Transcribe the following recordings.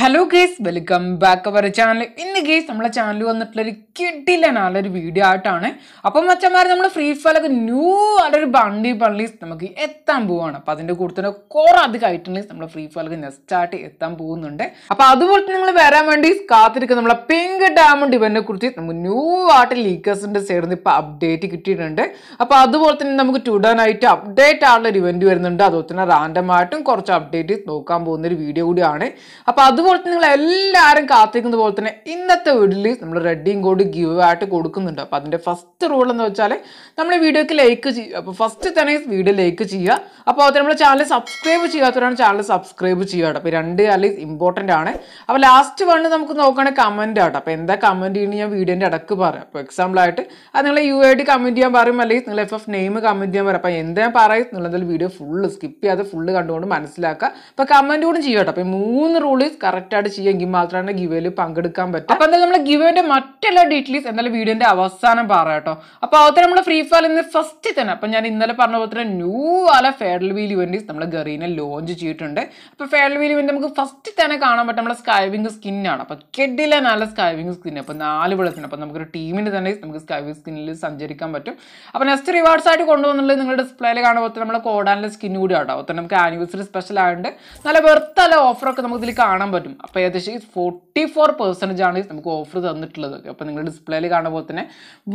hello guys welcome back our channel ഇന്ന് guys നമ്മളെ channel വന്നിട്ടുള്ളൊരു കിട്ടില്ല നല്ലൊരു വീഡിയോ ആയിട്ടാണ് അപ്പം മച്ചന്മാർ നമ്മൾ ഫ്രീ ഫയറൊക്കെ ന്യൂ ആയിട്ടൊരു ബണ്ടി ബണ്ടീസ് നമുക്ക് എത്താൻ പോവാണ് അപ്പം അതിൻ്റെ കൂടെ തന്നെ കുറേ അധികം ഐറ്റംസ് നമ്മൾ ഫ്രീ ഫയറൊക്കെ നെക്സ്റ്റ് എത്താൻ പോകുന്നുണ്ട് അപ്പം അതുപോലെ തന്നെ നിങ്ങൾ വരാൻ വേണ്ടി കാത്തിരിക്കുന്ന നമ്മളെ പിങ്ക് ഡയമണ്ട് ഇവനെ കുറിച്ച് നമുക്ക് ന്യൂ ആയിട്ട് ലീക്കേഴ്സിൻ്റെ സൈഡിൽ നിന്ന് ഇപ്പം അപ്ഡേറ്റ് കിട്ടിയിട്ടുണ്ട് അപ്പം അതുപോലെ തന്നെ നമുക്ക് ടുഡേ അപ്ഡേറ്റ് ആയിട്ടുള്ള ഒരു ഇവൻറ്റ് വരുന്നുണ്ട് അതുപോലെ തന്നെ റാൻഡമായിട്ടും കുറച്ച് അപ്ഡേറ്റ് നോക്കാൻ പോകുന്ന ഒരു വീഡിയോ കൂടിയാണ് അപ്പോൾ അത് അതുപോലെ തന്നെ നിങ്ങൾ എല്ലാവരും കാത്തിരിക്കുന്ന പോലെ തന്നെ ഇന്നത്തെ വീഡിയോയിൽ നമ്മൾ റെഡിയും കോഡ് ഗീവ് ആയിട്ട് കൊടുക്കുന്നുണ്ട് അപ്പോൾ അതിൻ്റെ ഫസ്റ്റ് റൂൾ എന്ന് വെച്ചാൽ നമ്മൾ വീഡിയോക്ക് ലൈക്ക് ചെയ്യുക അപ്പോൾ ഫസ്റ്റ് തന്നെ വീഡിയോ ലൈക്ക് ചെയ്യുക അപ്പോൾ അത് നമ്മൾ ചാനൽ സബ്സ്ക്രൈബ് ചെയ്യാത്തവരാണ് ചാനൽ സബ്സ്ക്രൈബ് ചെയ്യുക അപ്പോൾ രണ്ട് അല്ലെങ്കിൽ ഇമ്പോർട്ടൻ്റ് ആണ് അപ്പോൾ ലാസ്റ്റ് വണ് നമുക്ക് നോക്കുകയാണെങ്കിൽ കമൻറ്റ് ആട്ടോ അപ്പോൾ എന്താ കമൻറ്റ് ചെയ്യണമെങ്കിൽ ഞാൻ വീഡിയോൻ്റെ ഇടക്ക് പറയാം അപ്പോൾ എക്സാമ്പിളായിട്ട് അത് നിങ്ങൾ യു ഐ ഡി കമൻറ്റ് ചെയ്യാൻ പറയും അല്ലെങ്കിൽ നിങ്ങൾ എഫ് എഫ് നെയിം കമൻറ്റ് ചെയ്യാൻ പറയാം അപ്പോൾ എന്താ പറയും നിങ്ങളെന്തായാലും വീഡിയോ ഫുള്ള് സ്കിപ്പ് ചെയ്യാതെ ഫുള്ള് കണ്ടുകൊണ്ട് മനസ്സിലാക്കുക അപ്പോൾ കമൻറ്റ് കൂടി കേട്ടോ അപ്പോൾ മൂന്ന് റൂൾ കറക്റ്റായിട്ട് ചെയ്യുമെങ്കിൽ മാത്രമാണ് ഗിവേയിൽ പങ്കെടുക്കാൻ പറ്റും അപ്പോൾ എന്തായാലും നമ്മുടെ ഗിവേൻ്റെ മറ്റെല്ലാ ഡീറ്റെയിൽസ് എന്തായാലും വീഡിയോൻ്റെ അവസാനം പറയാം കേട്ടോ അപ്പോൾ അവത്തെ നമ്മൾ ഫ്രീ ഫയർ ഇന്ന് ഫസ്റ്റ് തന്നെ അപ്പോൾ ഞാൻ ഇന്നലെ പറഞ്ഞ പോലെ തന്നെ ന്യൂ ആല ഫെയർൽ വീൽ ഇവന്റീസ് നമ്മൾ ഗറീനെ ലോഞ്ച് ചെയ്തിട്ടുണ്ട് അപ്പോൾ ഫെയർൽ വീൽ ഇവൻറ്റ് നമുക്ക് ഫസ്റ്റ് തന്നെ കാണാൻ പറ്റും നമ്മുടെ സ്കൈവിംഗ് സ്കിന്നാണ് അപ്പോൾ കെഡിലെ നല്ല സ്കൈവിംഗ് സ്കിൻ അപ്പോൾ നാല് വിളത്തിന് അപ്പോൾ നമുക്കൊരു ടീമിന് തന്നെ നമുക്ക് സ്കൈവിംഗ് സ്കിന്നിൽ സഞ്ചരിക്കാൻ പറ്റും അപ്പോൾ നെക്സ്റ്റ് റിവാർഡ്സ് ആയിട്ട് കൊണ്ടുവന്നുള്ളത് നിങ്ങളുടെ ഡിസ്പ്ലേയിൽ കാണുമ്പോൾ പോലെ നമ്മുടെ കോഡാനിലെ സ്കിൻ കൂടി ആട്ടോ അപ്പോൾ നമുക്ക് ആനിവേഴ്സറി സ്പെഷ്യൽ ആയതുകൊണ്ട് നല്ല വെറുത്തല ഓഫറൊക്കെ നമുക്ക് ഇതിൽ കാണാൻ പറ്റും പറ്റും അപ്പോൾ ഏകദേശം ഫോർട്ടി ഫോർ പെർസെൻറ്റേജ് ആണ് നമുക്ക് ഓഫർ തന്നിട്ടുള്ളത് അപ്പോൾ നിങ്ങൾ ഡിസ്പ്ലേയിൽ കാണുന്ന പോലെ തന്നെ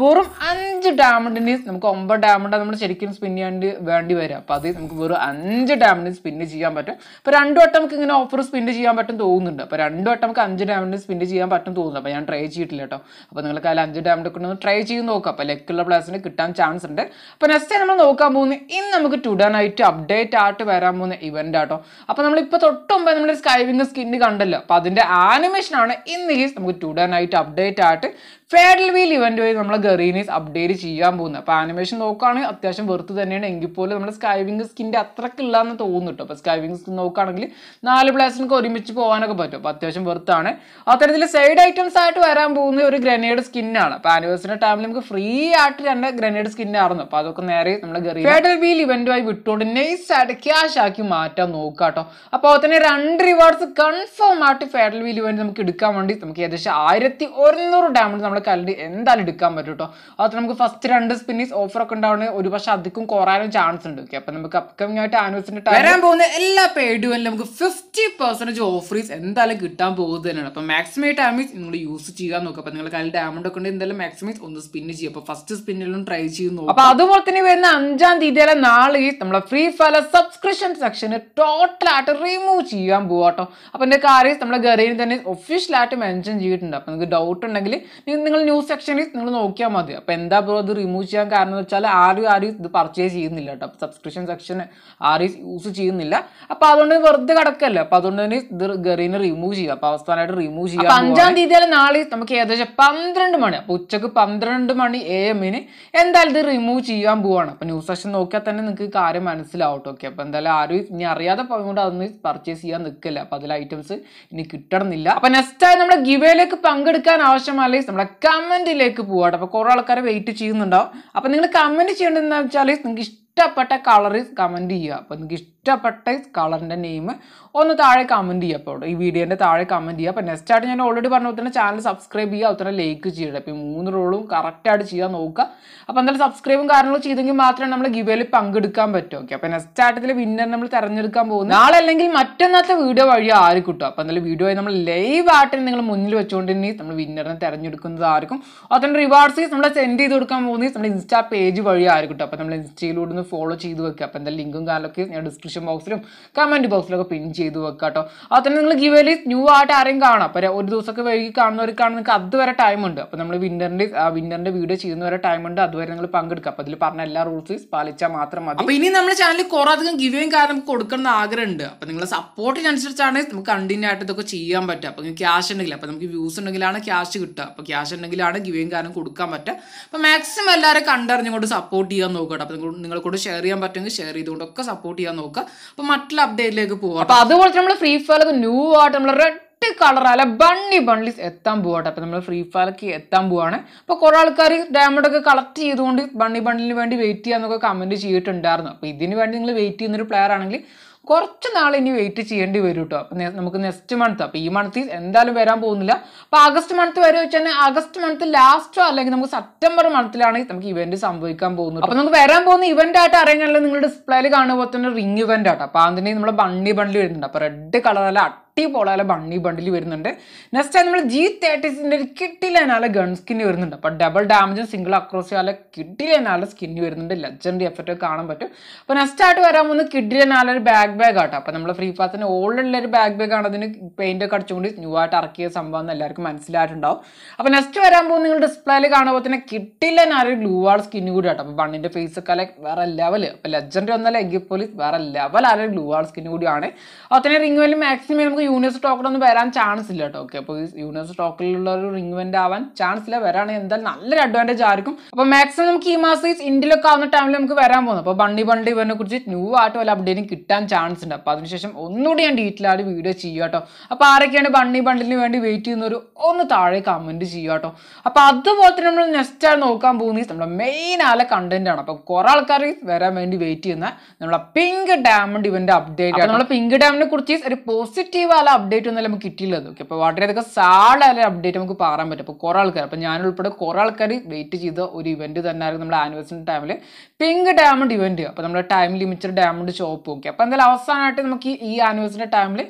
വെറും അഞ്ച് ഡയമണ്ടിന് നമുക്ക് ഒമ്പത് ഡയമണ്ട് നമ്മൾ ശരിക്കും സ്പിൻ ചെയ്യാണ്ട് വേണ്ടി വരിക അപ്പോൾ അത് നമുക്ക് വെറും അഞ്ച് ഡയമണ്ടിന് സ്പിൻ ചെയ്യാൻ പറ്റും അപ്പോൾ രണ്ട് വട്ടം നമുക്ക് ഇങ്ങനെ ഓഫർ സ്പിൻ ചെയ്യാൻ പറ്റും തോന്നുന്നുണ്ട് അപ്പോൾ രണ്ട് വട്ടം നമുക്ക് അഞ്ച് ഡയമണ്ടിന് സ്പിൻ ചെയ്യാൻ പറ്റും തോന്നുന്നു അപ്പോൾ ഞാൻ ട്രൈ ചെയ്തിട്ടില്ല കേട്ടോ അപ്പോൾ നിങ്ങൾക്ക് അതിൽ അഞ്ച് ഡയമണ്ട് ഒക്കെ ഒന്ന് ട്രൈ ചെയ്ത് നോക്കുക അപ്പോൾ ലെക്കുള്ള പ്ലാസിന് കിട്ടാൻ ചാൻസ് ഉണ്ട് അപ്പോൾ നെക്സ്റ്റ് നമ്മൾ നോക്കാൻ പോകുന്നത് ഇന്ന് നമുക്ക് നൈറ്റ് അപ്ഡേറ്റ് ആയിട്ട് വരാൻ പോകുന്ന ഇവൻ്റ് ആട്ടോ അപ്പോൾ നമ്മളിപ്പോൾ തൊട്ടുമ്പോൾ നമ്മുടെ സ്കൈവിങ് സ്കിന്ന് കണ്ടു ഉണ്ടല്ലോ അതിന്റെ ആനിമേഷൻ ആണ് ഇന്ന് ഈ നമുക്ക് ടുഡേ നൈറ്റ് അപ്ഡേറ്റ് ആയിട്ട് ഫേഡൽ വീൽ ഇവന്റ് വഴി നമ്മളെ ഗറീനീസ് അപ്ഡേറ്റ് ചെയ്യാൻ പോകുന്നത് അപ്പോൾ ആനിമേഷൻ നോക്കുകയാണെങ്കിൽ അത്യാവശ്യം വെറുത്ത് തന്നെയാണ് എങ്കിൽ പോലും നമ്മുടെ സ്കൈവിംഗ് സ്കിൻ്റെ ഇല്ല എന്ന് തോന്നുന്നുണ്ട് കേട്ടോ അപ്പോൾ സ്കൈവിംഗ് സ്കിൻ നോക്കുകയാണെങ്കിൽ നാല് പ്ലേസിനൊക്കെ ഒരുമിച്ച് പോകാനൊക്കെ പറ്റും അപ്പോൾ അത്യാവശ്യം വെറുത്താണ് അത്തരത്തിൽ സൈഡ് ഐറ്റംസ് ആയിട്ട് വരാൻ പോകുന്ന ഒരു ഗ്രനേഡ് സ്കിന്നാണ് അപ്പോൾ ആനിവേഴ്സറി ടൈമിൽ നമുക്ക് ഫ്രീ ആയിട്ട് രണ്ട് ഗ്രനേഡ് സ്കിന്നായിരുന്നു അപ്പോൾ അതൊക്കെ നേരെ നമ്മുടെ ഗറി ഫേഡൽ വീൽ ഇവന്റുമായി വിട്ടുകൊണ്ട് നൈസ് ആയിട്ട് ക്യാഷ് ആക്കി മാറ്റാൻ നോക്കുക കേട്ടോ അപ്പോൾ തന്നെ രണ്ട് റിവാർഡ്സ് കൺഫേം ആയിട്ട് ഫേഡൽ വീൽ ഇവന്റ് നമുക്ക് എടുക്കാൻ വേണ്ടി നമുക്ക് ഏകദേശം ആയിരത്തി ഒരുന്നൂറ് ഡാമിൽ നമ്മൾ നമ്മുടെ കല്ല് എന്തായാലും എടുക്കാൻ പറ്റും കേട്ടോ അത് നമുക്ക് ഫസ്റ്റ് രണ്ട് സ്പിന്നീസ് ഓഫർ ഒക്കെ ഉണ്ടാവുന്നത് ഒരു പക്ഷെ അധികം കുറയാനും ചാൻസ് ഉണ്ട് ഓക്കെ അപ്പൊ നമുക്ക് അപ്കമിംഗ് ആയിട്ട് ആനുവൽസിന്റെ വരാൻ പോകുന്ന എല്ലാ പേഡുവലും നമുക്ക് ഫിഫ്റ്റ് സിക്സ്റ്റി പെർസെൻറ്റേജ് ഓഫ് റീസ് എന്തായാലും കിട്ടാൻ പോകുന്നത് തന്നെയാണ് അപ്പോൾ മാക്സിമം ഡാമേജ് നിങ്ങൾ യൂസ് ചെയ്യാൻ നോക്കുക അപ്പോൾ നിങ്ങൾ കയ്യിൽ ഡയമണ്ട് ഒക്കെ ഉണ്ടെങ്കിൽ എന്തായാലും മാക്സിമൈസ് ഒന്ന് സ്പിന്ന് ചെയ്യുക അപ്പോൾ ഫസ്റ്റ് സ്പിന്നിലും ട്രൈ ചെയ്യുന്നു നോക്കുക അപ്പോൾ അതുപോലെ തന്നെ വരുന്ന അഞ്ചാം വരെ നാളെ നമ്മളെ ഫ്രീ ഫയർ സബ്സ്ക്രിപ്ഷൻ സെക്ഷൻ ടോട്ടലായിട്ട് റിമൂവ് ചെയ്യാൻ കേട്ടോ അപ്പോൾ എൻ്റെ കാര്യം നമ്മുടെ ഗറിയിൽ തന്നെ ഒഫീഷ്യലായിട്ട് മെൻഷൻ ചെയ്തിട്ടുണ്ട് അപ്പോൾ നിങ്ങൾക്ക് ഡൗട്ട് ഉണ്ടെങ്കിൽ നിങ്ങൾ ന്യൂസ് സെക്ഷനിൽ നിങ്ങൾ നോക്കിയാൽ മതി അപ്പോൾ എന്താ ബ്രോ അത് റിമൂവ് ചെയ്യാൻ കാരണം എന്ന് വെച്ചാൽ ആരും ആരും ഇത് പർച്ചേസ് ചെയ്യുന്നില്ല കേട്ടോ സബ്സ്ക്രിപ്ഷൻ സെക്ഷൻ ആരും യൂസ് ചെയ്യുന്നില്ല അപ്പോൾ അതുകൊണ്ട് വെറുതെ കിടക്കല്ല അപ്പൊ അതുകൊണ്ട് തന്നെ ഇത് ഗറീനെ റിമൂവ് ചെയ്യുക അപ്പൊ അവസാനമായിട്ട് റിമൂവ് ചെയ്യുക അഞ്ചാം തീയതി നാളെ നമുക്ക് ഏകദേശം പന്ത്രണ്ട് മണി അപ്പൊ ഉച്ചക്ക് പന്ത്രണ്ട് മണി എ എമ്മിന് എന്തായാലും ഇത് റിമൂവ് ചെയ്യാൻ പോവാണ് അപ്പൊ ന്യൂസ് സെഷൻ നോക്കിയാൽ തന്നെ നിങ്ങൾക്ക് കാര്യം മനസ്സിലാവും ഓക്കെ അപ്പൊ എന്തായാലും ആരും ഇനി അറിയാതെ പോയതുകൊണ്ട് അതൊന്ന് പർച്ചേസ് ചെയ്യാൻ നിൽക്കില്ല അപ്പൊ അതിലെ ഐറ്റംസ് ഇനി കിട്ടണമെന്നില്ല അപ്പൊ നെക്സ്റ്റ് ആയി നമ്മുടെ ഗിവേലേക്ക് പങ്കെടുക്കാൻ ആവശ്യമല്ലേ നമ്മുടെ കമന്റിലേക്ക് പോവാട്ടോ അപ്പൊ കുറെ ആൾക്കാരെ വെയിറ്റ് ചെയ്യുന്നുണ്ടാവും അപ്പൊ നിങ്ങൾ കമന്റ് ചെയ്യേണ്ടതെന്ന് വെച്ചാൽ നിങ്ങൾക്ക് ഇഷ്ടപ്പെട്ട കളറിൽ കമൻറ്റ് ചെയ്യുക അപ്പോൾ നിങ്ങൾക്ക് ഇഷ്ടപ്പെട്ട കളറിൻ്റെ നെയിം ഒന്ന് താഴെ കമൻറ്റ് ചെയ്യുക അപ്പോൾ ഈ വീഡിയോൻ്റെ താഴെ കമൻറ്റ് ചെയ്യുക അപ്പോൾ നെക്സ്റ്റ് ആയിട്ട് ഞാൻ ഓൾറെഡി പറഞ്ഞ തന്നെ ചാനൽ സബ്സ്ക്രൈബ് ചെയ്യുക അതുപോലെ ലൈക്ക് ചെയ്യുക അപ്പോൾ ഈ മൂന്ന് റോളും കറക്റ്റായിട്ട് ചെയ്യാൻ നോക്കുക അപ്പോൾ എന്തായാലും സബ്സ്ക്രൈബും കാര്യങ്ങളും ചെയ്തെങ്കിൽ മാത്രമേ നമ്മൾ ഗിവേലിൽ പങ്കെടുക്കാൻ പറ്റും ഓക്കെ അപ്പോൾ നെക്സ്റ്റ് ആയിട്ട് ഇതിൽ വിന്നർ നമ്മൾ തിരഞ്ഞെടുക്കാൻ പോകുന്നത് നാളെ അല്ലെങ്കിൽ മറ്റന്നാളത്തെ വീഡിയോ വഴി ആര് കിട്ടും അപ്പോൾ എന്തായാലും വീഡിയോ നമ്മൾ ലൈവ് ആയിട്ട് നിങ്ങൾ മുന്നിൽ വെച്ചുകൊണ്ട് തന്നെ നമ്മൾ വിന്നറിനെ തിരഞ്ഞെടുക്കുന്നതായിരിക്കും അതുകൊണ്ട് റിവാർഡ്സ് നമ്മൾ സെൻഡ് ചെയ്ത് കൊടുക്കാൻ പോകുന്നത് നമ്മുടെ ഇൻസ്റ്റാ പേജ് വഴി കിട്ടും അപ്പോൾ നമ്മൾ ഇൻസ്റ്റയിലൂടെ ഫോളോ ചെയ്ത് വെക്കുക അപ്പോൾ എന്തായാലും ലിങ്കും കാര്യമൊക്കെ ഞാൻ ഡിസ്ക്രിപ്ഷൻ ബോക്സിലും കമൻറ്റ് ബോക്സിലൊക്കെ പിൻ ചെയ്ത് വെക്കുക കേട്ടോ അത് തന്നെ നിങ്ങൾ ഗീവ് ന്യൂ ആയിട്ട് ആരെയും കാണാം അപ്പോൾ ഒരു ദിവസമൊക്കെ വൈകി കാണുന്നവർക്കാണ് നിങ്ങൾക്ക് അതുവരെ ടൈം ഉണ്ട് അപ്പോൾ നമ്മൾ വിൻ്ററിൻ്റെ വിൻ്ററിൻ്റെ വീഡിയോ ചെയ്യുന്നവരെ ഉണ്ട് അതുവരെ നിങ്ങൾ പങ്കെടുക്കുക അപ്പോൾ അതിൽ പറഞ്ഞ എല്ലാ റൂൾസ് പാലിച്ചാൽ മാത്രം മതി അപ്പോൾ ഇനി നമ്മുടെ ചാനലിൽ കുറേ അധികം ഗിവിയും കാരണം കൊടുക്കണം ആഗ്രഹമുണ്ട് അപ്പോൾ നിങ്ങളെ സപ്പോർട്ടിനനുസരിച്ചാണ് നമുക്ക് കണ്ടിന്യൂ ആയിട്ട് ഇതൊക്കെ ചെയ്യാൻ പറ്റുക അപ്പോൾ ക്യാഷ് ഉണ്ടെങ്കിൽ അപ്പോൾ നമുക്ക് വ്യൂസ് ഉണ്ടെങ്കിലാണ് ക്യാഷ് കിട്ടുക അപ്പോൾ ക്യാഷ് ഉണ്ടെങ്കിലാണ് ഗിവിയും കാരണം കൊടുക്കാൻ പറ്റുക അപ്പോൾ മാക്സിമം എല്ലാവരും കണ്ടറിഞ്ഞുകൊണ്ട് സപ്പോർട്ട് ചെയ്യാൻ നോക്കുക അപ്പോൾ നിങ്ങൾ കൂടെ കൂടെ ഷെയർ ചെയ്യാൻ പറ്റുമെങ്കിൽ ഷെയർ ചെയ്തുകൊണ്ട് ഒക്കെ സപ്പോർട്ട് ചെയ്യാൻ നോക്കുക അപ്പൊ മറ്റുള്ള അപ്ഡേറ്റിലേക്ക് പോകാം അതുപോലെ നമ്മൾ ഫ്രീ ഫയർ ന്യൂ ആയിട്ട് നമ്മൾ റെഡ് കളർ കളറല്ല ബണ്ണി ബണ്ണി എത്താൻ പോവാട്ടെ അപ്പൊ നമ്മൾ ഫ്രീ ഫയർക്ക് എത്താൻ പോവാണ് അപ്പോൾ കുറെ ആൾക്കാർ ഡയമണ്ട് ഒക്കെ കളക്ട് ചെയ്തുകൊണ്ട് ബണ്ണി ബണ്ണിന് വേണ്ടി വെയിറ്റ് ചെയ്യാന്നൊക്കെ കമന്റ് ചെയ്തിട്ടുണ്ടായിരുന്നു അപ്പോൾ ഇതിന് വേണ്ടി നിങ്ങൾ വെയിറ്റ് ചെയ്യുന്ന ഒരു പ്ലെയർ ആണെങ്കിൽ കുറച്ച് നാൾ ഇനി വെയിറ്റ് ചെയ്യേണ്ടി വരും കേട്ടോ നമുക്ക് നെക്സ്റ്റ് മന്ത് അപ്പോൾ ഈ മന്ത്തിൽ എന്തായാലും വരാൻ പോകുന്നില്ല അപ്പോൾ ആഗസ്റ്റ് മന്ത് വരെ വെച്ചാൽ ആഗസ്റ്റ് മന്ത് ലാസ്റ്റോ അല്ലെങ്കിൽ നമുക്ക് സെപ്റ്റംബർ മന്ത്തിലാണ് നമുക്ക് ഇവന്റ് സംഭവിക്കാൻ പോകുന്നത് അപ്പോൾ നമുക്ക് വരാൻ പോകുന്ന ഇവന്റ് ആയിട്ട് അറിയാനുള്ളത് നിങ്ങളുടെ ഡിസ്പ്ലേയിൽ കാണുമ്പോൾ തന്നെ റിംഗ് ഇവന്റ് ആട്ടോ അപ്പോൾ അതിന് നമ്മൾ ബണ്ണി ബണ്ണി വരുന്നുണ്ട് അപ്പോൾ റെഡ് കളർ അല്ല പട്ടി പോളാലെ ബണ്ണി ബണ്ടിൽ വരുന്നുണ്ട് നെക്സ്റ്റ് നമ്മൾ ജി തേർട്ടീസിൻ്റെ ഒരു കിട്ടിലനാലെ ഗൺ സ്കിന് വരുന്നുണ്ട് അപ്പോൾ ഡബിൾ ഡാമേജും സിംഗിൾ അക്രോസ് അക്രോസിയാലെ കിഡിലനാലെ സ്കിന് വരുന്നുണ്ട് ലെജൻഡറി എഫക്റ്റ് കാണാൻ പറ്റും അപ്പോൾ നെക്സ്റ്റ് ആയിട്ട് വരാൻ പോകുന്നത് കിഡിലനാലെ ഒരു ബാക്ക് ബാഗ് ആട്ടോ അപ്പോൾ നമ്മൾ ഫ്രീ ഫാത്തിന് ഓൾഡുള്ള ഒരു ബാക്ക് ബാഗ് ആണ് അതിന് പെയിൻ്റ് ഒക്കെ അടിച്ചുകൊണ്ട് ന്യൂ ആയിട്ട് ഇറക്കിയ സംഭവം എന്ന് എല്ലാവർക്കും മനസ്സിലായിട്ടുണ്ടാവും അപ്പോൾ നെക്സ്റ്റ് വരാൻ പോകുന്ന നിങ്ങൾ ഡിസ്പ്ലേയിൽ കാണുമ്പോൾ തന്നെ കിട്ടിലനാലെ ഗ്ലൂ ആൾ സ്കിന് കൂടി ആട്ടോ അപ്പോൾ ബണ്ണിൻ്റെ ഫേസ് ഒക്കെ വേറെ ലെവൽ അപ്പോൾ ലെജൻഡറി ഒന്നല്ല എങ്കിൽ പോലും വേറെ ലെവൽ ആരെ ഗ്ലൂ ആൾ സ്കിന് കൂടിയാണ് അപ്പോൾ തന്നെ റിംഗ് വെല്ലും മാക്സിമം നമുക്ക് യൂണിവേഴ്സ് ടോക്കണൊന്നും വരാൻ ചാൻസ് ഇല്ല കേട്ടോ ഓക്കെ അപ്പോൾ യൂണിവേഴ്സ് ടോക്കിലുള്ള ഒരു റിംഗ് ആവാൻ ചാൻസ് ഇല്ല വരാണെങ്കിൽ എന്തായാലും നല്ലൊരു അഡ്വാൻറ്റേജ് ആയിരിക്കും അപ്പോൾ മാക്സിമം നമുക്ക് ഈ മാസം ഇന്ത്യയിലൊക്കെ ആവുന്ന ടൈമിൽ നമുക്ക് വരാൻ പോകുന്നു അപ്പോൾ ബണ്ണി ബണ്ടി ഇവനെ കുറിച്ച് ന്യൂ ആയിട്ട് വല്ല അപ്ഡേറ്റും കിട്ടാൻ ചാൻസ് ഉണ്ട് അപ്പോൾ അതിനുശേഷം ഒന്നുകൂടി ഞാൻ ഡീറ്റെയിൽ ആയിട്ട് വീഡിയോ ചെയ്യുക കേട്ടോ അപ്പോൾ ആരൊക്കെയാണ് ബണ്ണി ബണ്ടിന് വേണ്ടി വെയിറ്റ് ഒരു ഒന്ന് താഴെ കമൻറ്റ് ചെയ്യുക കേട്ടോ അപ്പോൾ അതുപോലെ തന്നെ നമ്മൾ നെക്സ്റ്റ് ആയി നോക്കാൻ പോകുന്നത് നമ്മുടെ മെയിൻ ആളെ കണ്ടന്റ് ആണ് അപ്പോൾ കുറേ ആൾക്കാർ വരാൻ വേണ്ടി വെയിറ്റ് ചെയ്യുന്ന നമ്മളെ പിങ്ക് ഡയമണ്ട് ഇവൻ്റെ അപ്ഡേറ്റ് ആണ് നമ്മളെ പിങ്ക് ഡാമിനെ കുറിച്ച് ഒരു പോസിറ്റീവ് കാലം അപ്ഡേറ്റ് ഒന്നും നമുക്ക് കിട്ടിയില്ല നോക്കി അപ്പോൾ വളരെയധികം സാഡായ അപ്ഡേറ്റ് നമുക്ക് പറയാൻ പറ്റും അപ്പോൾ കുറേ ആൾക്കാർ അപ്പോൾ ഞാനുൾപ്പെടെ കുറേ ആൾക്കാർ വെയിറ്റ് ചെയ്ത ഒരു ഇവൻറ്റ് തന്നെ ആയിരുന്നു നമ്മുടെ ആനിവേഴ്സറി ടൈമിൽ പിങ്ക് ഡയമണ്ട് ഇവൻറ്റ് അപ്പോൾ നമ്മുടെ ടൈം ലിമിറ്റഡ് ഡയമണ്ട് ഷോപ്പ് നോക്കി അപ്പോൾ എന്തായാലും അവസാനമായിട്ട് നമുക്ക് ഈ ആനിവേഴ്സറി ടൈമിൽ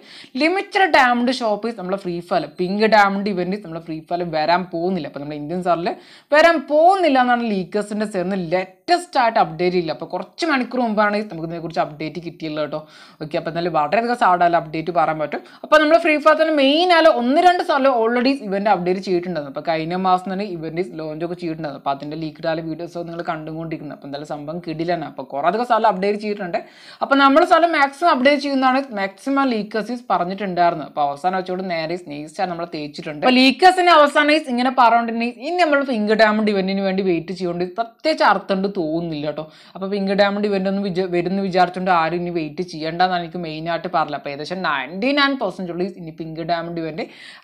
ലിമിറ്റഡ് ഡയമണ്ട് ഷോപ്പ് നമ്മുടെ Free Fire pink diamond event നമ്മുടെ ഫ്രീ ഫയർ വരാൻ പോകുന്നില്ല അപ്പോൾ നമ്മുടെ ഇന്ത്യൻ സാറിൽ വരാൻ പോകുന്നില്ല എന്നാണ് ലീക്കേഴ്സിൻ്റെ ചേർന്ന് ലേറ്റസ്റ്റ് ആയിട്ട് അപ്ഡേറ്റ് ഇല്ല അപ്പോൾ കുറച്ച് മണിക്കൂർ മുമ്പാണ് നമുക്ക് ഇതിനെക്കുറിച്ച് അപ്ഡേറ്റ് കിട്ടിയുള്ളത് കേട്ടോ ഓക്കെ അപ്പോൾ എന്തായാലും വളരെയധികം സാഡായാലും അപ്ഡേറ്റ് പറയാൻ പറ്റും അപ്പോൾ നമ്മൾ ഫ്രീ ഫയർ തന്നെ മെയിൻ ആയാലും ഒന്ന് രണ്ട് സ്ഥലം ഓൾറെഡി ഇവൻ്റ് അപ്ഡേറ്റ് ചെയ്തിട്ടുണ്ടായിരുന്നു അപ്പോൾ കഴിഞ്ഞ മാസം തന്നെ ലോഞ്ച് ലോഞ്ചൊക്കെ ചെയ്തിട്ടുണ്ടായിരുന്നു അപ്പോൾ അതിൻ്റെ ലീക്ക് ആയ വീഡിയോസ് നിങ്ങൾ കണ്ടുകൊണ്ടിരിക്കുന്നത് അപ്പോൾ എന്തായാലും സംഭവം കിടിലാണ് അപ്പോൾ കുറേ അധികം സ്ഥലം അപ്ഡേറ്റ് ചെയ്തിട്ടുണ്ട് അപ്പോൾ നമ്മൾ സ്ഥലം മാക്സിമം അപ്ഡേറ്റ് ചെയ്യുന്നതാണ് മാക്സിമം ലീക്കേഴ്സീസ് പറഞ്ഞിട്ടുണ്ടായിരുന്നു അപ്പോൾ അവസാനം വെച്ചോട് നേരെ സ്നേഹിച്ചാൽ നമ്മൾ തേച്ചിട്ടുണ്ട് അപ്പോൾ ലീക്കേഴ്സിനെ അവസാനം ഇങ്ങനെ പറഞ്ഞിട്ടുണ്ടെങ്കിൽ ഇനി നമ്മൾ പിങ്ക് ഡയമണ്ട് ഇവൻറ്റിന് വേണ്ടി വെയിറ്റ് ചെയ്യുകൊണ്ട് പ്രത്യേകിച്ച് അർത്ഥമുണ്ട് തോന്നുന്നില്ല കേട്ടോ അപ്പോൾ പിങ്ക് ഡയമണ്ട് ഇവൻ്റ് ഒന്ന് വരുന്ന വരുമെന്ന് വിചാരിച്ചുകൊണ്ട് ആരും ഇനി വെയിറ്റ് ചെയ്യേണ്ടെന്നാണ് എനിക്ക് മെയിനായിട്ട് പറഞ്ഞത് അപ്പോൾ ഏകദേശം നയൻറ്റി നയൻ തൗസൻഡ് റുപ്പീസ് ഇനി പിങ്ക് ഡയമണ്ട് വേണ്ടി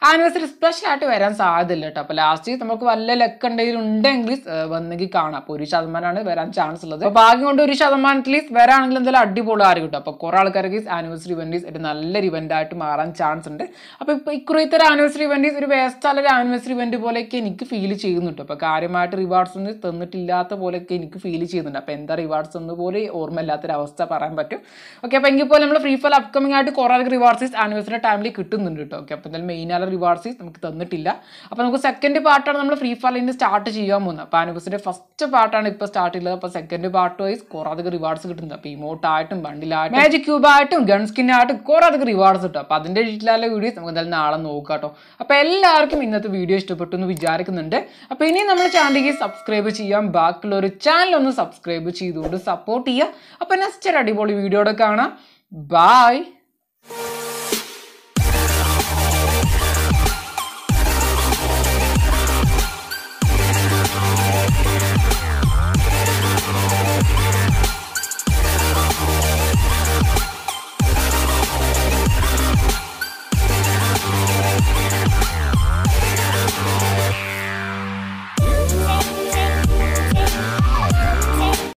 ആനിവേഴ്സറി സ്പെഷ്യൽ ആയിട്ട് വരാൻ സാധ്യതയില്ല കേട്ടോ അപ്പോൾ ലാസ്റ്റ് നമുക്ക് വല്ല ലക്ക് ഉണ്ടെങ്കിൽ വന്നെങ്കിൽ കാണാം അപ്പോൾ ഒരു ശതമാനമാണ് വരാൻ ചാൻസ് ഉള്ളത് അപ്പോൾ ഭാഗ്യം കൊണ്ട് ഒരു ശതമാനത്തിൽ വരാണെങ്കിൽ എന്തായാലും അടിപൊളി ആരും കിട്ടും അപ്പോൾ കുറേ ആൾക്കാർക്ക് ആനിവേഴ്സറി ഇവൻറ്റീസ് ഒരു നല്ലൊരു ഇവൻ്റായിട്ട് മാറാൻ ചാൻസ് ഉണ്ട് അപ്പോൾ ഇപ്പോൾ ഇക്കുറിത്തെ ഒരു ആനിവേഴ്സറി ഇവൻറ്റീസ് ഒരു വേസ്റ്റ് ആനിവേഴ്സറി ഇവൻറ്റ് പോലെയൊക്കെ എനിക്ക് ഫീൽ ചെയ്യുന്നുണ്ട് അപ്പോൾ കാര്യമായിട്ട് റിവാർഡ്സ് ഒന്നും തന്നിട്ടില്ലാത്ത പോലെയൊക്കെ എനിക്ക് ഫീൽ ചെയ്യുന്നുണ്ട് അപ്പോൾ എന്താ റിവാർഡ്സ് ഒന്നും പോലെ ഓർമ്മയില്ലാത്തൊരവസ്ഥ പറയാൻ പറ്റും ഓക്കെ അപ്പോൾ എങ്കിൽ പോലെ നമ്മൾ ഫ്രീ ഫോൾ അപ്കമിംഗ് ആയിട്ട് കുറേ ആൾക്ക് റിവാർഡ്സ് ആനിവേഴ്സറി വിന്നേഴ്സിന് ടൈമിൽ കിട്ടുന്നുണ്ട് കേട്ടോ ഓക്കെ അപ്പോൾ എന്തായാലും മെയിൻ ആയ റിവാർഡ്സ് നമുക്ക് തന്നിട്ടില്ല അപ്പോൾ നമുക്ക് സെക്കൻഡ് പാർട്ടാണ് നമ്മൾ ഫ്രീ ഫയറിൽ നിന്ന് സ്റ്റാർട്ട് ചെയ്യാൻ പോകുന്നത് അപ്പോൾ ആനുബസിൻ്റെ ഫസ്റ്റ് പാർട്ടാണ് ഇപ്പോൾ സ്റ്റാർട്ട് ചെയ്യുന്നത് അപ്പോൾ സെക്കൻഡ് പാർട്ട് വൈസ് കുറേ അധികം റിവാർഡ്സ് കിട്ടുന്നത് അപ്പോൾ ഇമോട്ടായിട്ടും ബണ്ടിലായിട്ടും മാജിക് ക്യൂബായിട്ടും ഗൺ സ്കിന്നായിട്ടും കുറേ അധികം റിവാർഡ്സ് കിട്ടും അപ്പോൾ അതിൻ്റെ ഡീറ്റെയിലായ വീഡിയോസ് നമുക്ക് എന്തായാലും നാളെ നോക്കാം കേട്ടോ അപ്പോൾ എല്ലാവർക്കും ഇന്നത്തെ വീഡിയോ ഇഷ്ടപ്പെട്ടു എന്ന് വിചാരിക്കുന്നുണ്ട് അപ്പോൾ ഇനിയും നമ്മുടെ ചാനലിലേക്ക് സബ്സ്ക്രൈബ് ചെയ്യാൻ ബാക്കിയുള്ള ഒരു ചാനൽ ഒന്ന് സബ്സ്ക്രൈബ് ചെയ്തുകൊണ്ട് സപ്പോർട്ട് ചെയ്യുക അപ്പോൾ നെക്സ്റ്റ് ഒരു അടിപൊളി വീഡിയോയുടെ കാണാം ബായ്